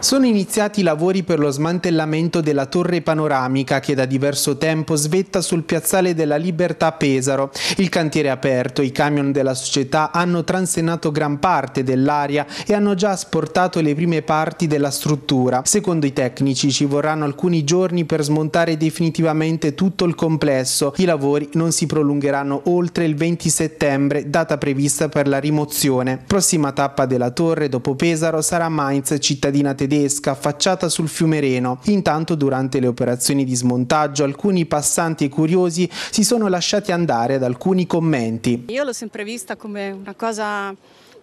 Sono iniziati i lavori per lo smantellamento della torre panoramica che da diverso tempo svetta sul piazzale della Libertà Pesaro. Il cantiere è aperto, i camion della società hanno transennato gran parte dell'area e hanno già asportato le prime parti della struttura. Secondo i tecnici ci vorranno alcuni giorni per smontare definitivamente tutto il complesso. I lavori non si prolungheranno oltre il 20 settembre, data prevista per la rimozione. Prossima tappa della torre dopo Pesaro sarà Mainz, città cittadina tedesca affacciata sul fiume Reno. Intanto durante le operazioni di smontaggio alcuni passanti e curiosi si sono lasciati andare ad alcuni commenti. Io l'ho sempre vista come una cosa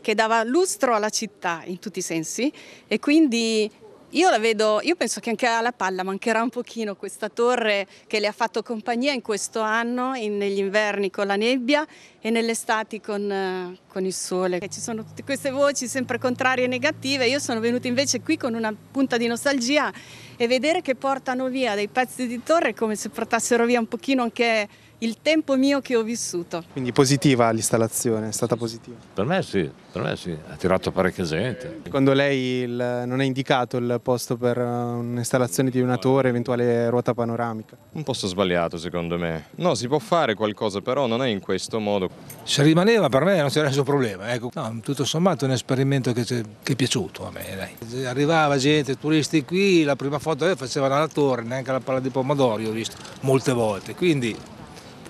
che dava lustro alla città in tutti i sensi e quindi io la vedo, io penso che anche alla palla mancherà un pochino questa torre che le ha fatto compagnia in questo anno, in, negli inverni con la nebbia e nell'estate con, eh, con, il sole. E ci sono tutte queste voci sempre contrarie e negative, io sono venuta invece qui con una punta di nostalgia e vedere che portano via dei pezzi di torre come se portassero via un pochino anche il tempo mio che ho vissuto. Quindi positiva l'installazione, è stata positiva? Per me sì, per me sì, ha tirato parecchia gente. Secondo lei il, non è indicato il posto per eh, un'installazione di una torre, eventuale ruota panoramica? Un posto sbagliato secondo me. No, si può fare qualcosa però non è in questo modo. Se rimaneva per me non c'era nessun problema, ecco. No, tutto sommato è un esperimento che, che è piaciuto a me, dai. Arrivava gente, turisti qui, la prima foto facevano la torre, neanche la palla di pomodoro, ho visto molte volte, quindi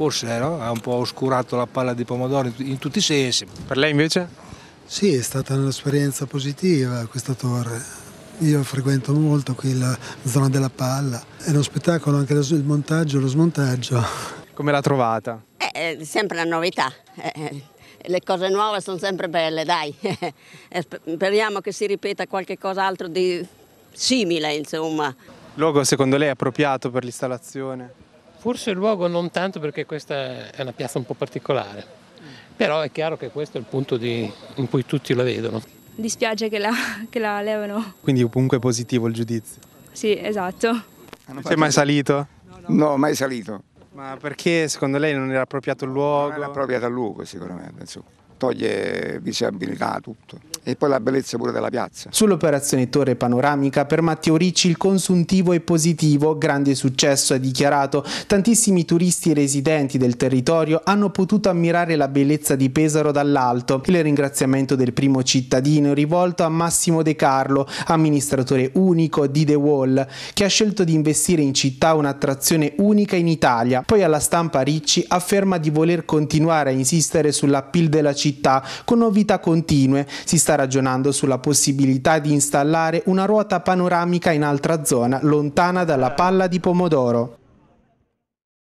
forse no? ha un po' oscurato la palla di pomodoro in tutti i sensi. Per lei invece? Sì, è stata un'esperienza positiva questa torre. Io frequento molto qui la zona della palla. È uno spettacolo anche il montaggio e lo smontaggio. Come l'ha trovata? È eh, eh, sempre la novità. Eh, eh, le cose nuove sono sempre belle, dai. Eh, speriamo che si ripeta qualche cosa altro di simile, insomma. Luogo secondo lei appropriato per l'installazione? Forse il luogo non tanto perché questa è una piazza un po' particolare, però è chiaro che questo è il punto di, in cui tutti la vedono. Dispiace che la, che la levano. Quindi comunque è positivo il giudizio. Sì, esatto. Non sei mai salito? No, no. no, mai salito. Ma perché secondo lei non era appropriato il luogo? Non era appropriato il luogo sicuramente, insomma toglie visibilità a tutto. E poi la bellezza pure della piazza. Sull'operazione Torre Panoramica per Matteo Ricci il consuntivo è positivo, grande successo ha dichiarato. Tantissimi turisti residenti del territorio hanno potuto ammirare la bellezza di Pesaro dall'alto. Il ringraziamento del primo cittadino è rivolto a Massimo De Carlo, amministratore unico di The Wall, che ha scelto di investire in città un'attrazione unica in Italia. Poi alla stampa Ricci afferma di voler continuare a insistere sulla sull'appeal della città città con novità continue. Si sta ragionando sulla possibilità di installare una ruota panoramica in altra zona lontana dalla palla di pomodoro.